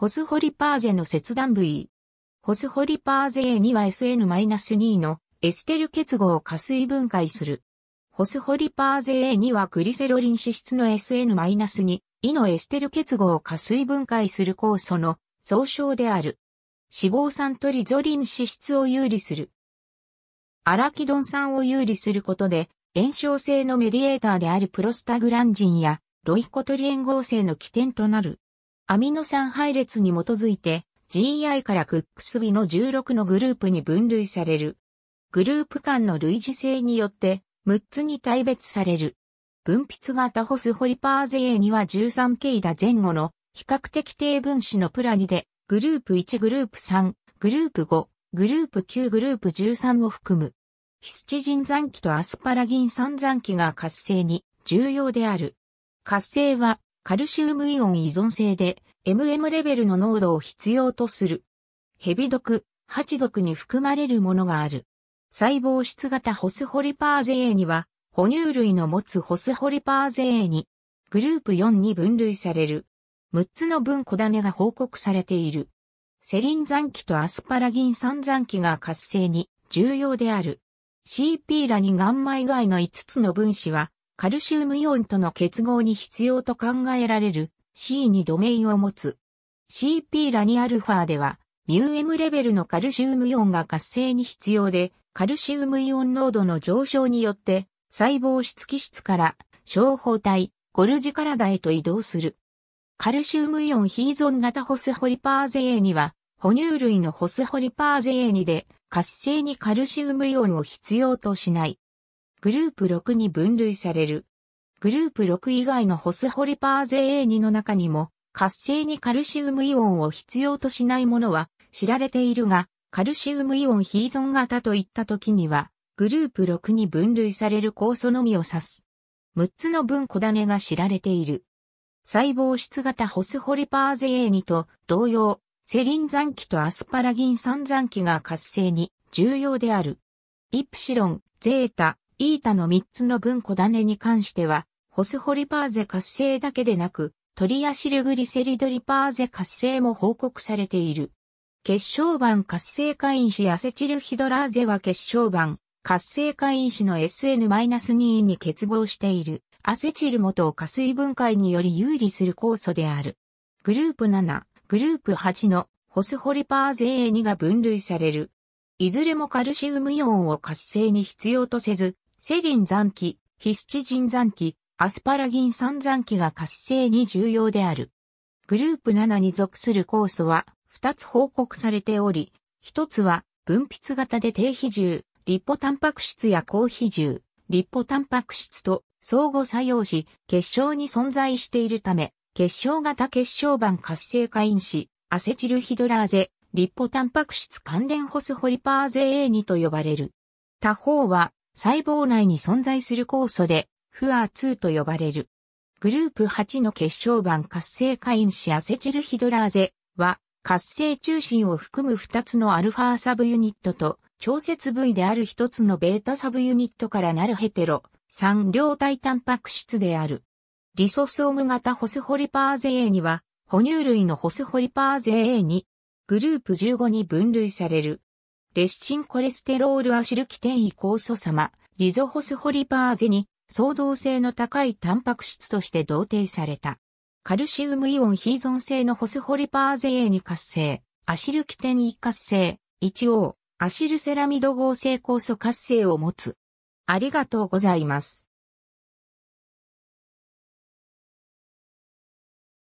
ホスホリパーゼの切断部位。ホスホリパーゼ a には SN-2 のエステル結合を加水分解する。ホスホリパーゼ a にはグリセロリン脂質の SN-2、イのエステル結合を加水分解する酵素の総称である。脂肪酸とリゾリン脂質を有利する。アラキドン酸を有利することで、炎症性のメディエーターであるプロスタグランジンやロイコトリエン合成の起点となる。アミノ酸配列に基づいて GI からクックスビの16のグループに分類される。グループ間の類似性によって6つに対別される。分泌型ホスホリパーゼ A には 13K だ前後の比較的低分子のプラニでグループ1グループ3、グループ5、グループ9グループ13を含む。ヒスチジン残機とアスパラギン酸残機が活性に重要である。活性はカルシウムイオン依存性で MM レベルの濃度を必要とする。ヘビ毒、ハチ毒に含まれるものがある。細胞質型ホスホリパーゼ A には、哺乳類の持つホスホリパーゼ A に、グループ4に分類される。6つの分小種が報告されている。セリン残機とアスパラギン酸残機が活性に重要である。CP ラにガンマ以外の5つの分子はカルシウムイオンとの結合に必要と考えられる C にドメインを持つ。CP ラニアルファでは、ミュー M レベルのカルシウムイオンが活性に必要で、カルシウムイオン濃度の上昇によって、細胞質基質から小胞体、ゴルジカラダへと移動する。カルシウムイオンヒーゾン型ホスホリパーゼ A には、哺乳類のホスホリパーゼ A にで、活性にカルシウムイオンを必要としない。グループ6に分類される。グループ6以外のホスホリパーゼ A2 の中にも、活性にカルシウムイオンを必要としないものは知られているが、カルシウムイオン非ゾ存型といった時には、グループ6に分類される酵素のみを指す。6つの分小種が知られている。細胞質型ホスホリパーゼ A2 と同様、セリン残機とアスパラギン酸残機が活性に重要である。イプシロン、ゼータ、イータの3つの分子種に関しては、ホスホリパーゼ活性だけでなく、トリアシルグリセリドリパーゼ活性も報告されている。血小板活性化因子アセチルヒドラーゼは血小板活性化因子の SN-2 に結合しているアセチル元を加水分解により有利する酵素である。グループ7、グループ8のホスホリパーゼ A2 が分類される。いずれもカルシウムイオンを活性に必要とせず、セリン残機、ヒスチジン残機、アスパラギン酸残機が活性に重要である。グループ7に属する酵素は2つ報告されており、1つは分泌型で低比重、リポタンパク質や高比重、リポタンパク質と相互作用し、結晶に存在しているため、結晶型結晶板活性化因子、アセチルヒドラーゼ、リポタンパク質関連ホスホリパーゼ A2 と呼ばれる。他方は、細胞内に存在する酵素で、フア2と呼ばれる。グループ8の結晶板活性化因子アセチルヒドラーゼは、活性中心を含む2つのアルファサブユニットと、調節部位である1つのベータサブユニットからなるヘテロ、3両体タンパク質である。リソソーム型ホスホリパーゼ A には、哺乳類のホスホリパーゼ A に、グループ15に分類される。レシチンコレステロールアシルキテンイ酵素様、リゾホスホリパーゼに、相動性の高いタンパク質として同定された。カルシウムイオン非ゾ存性のホスホリパーゼ A に活性、アシルキテンイ活性、一応、アシルセラミド合成酵素活性を持つ。ありがとうございます。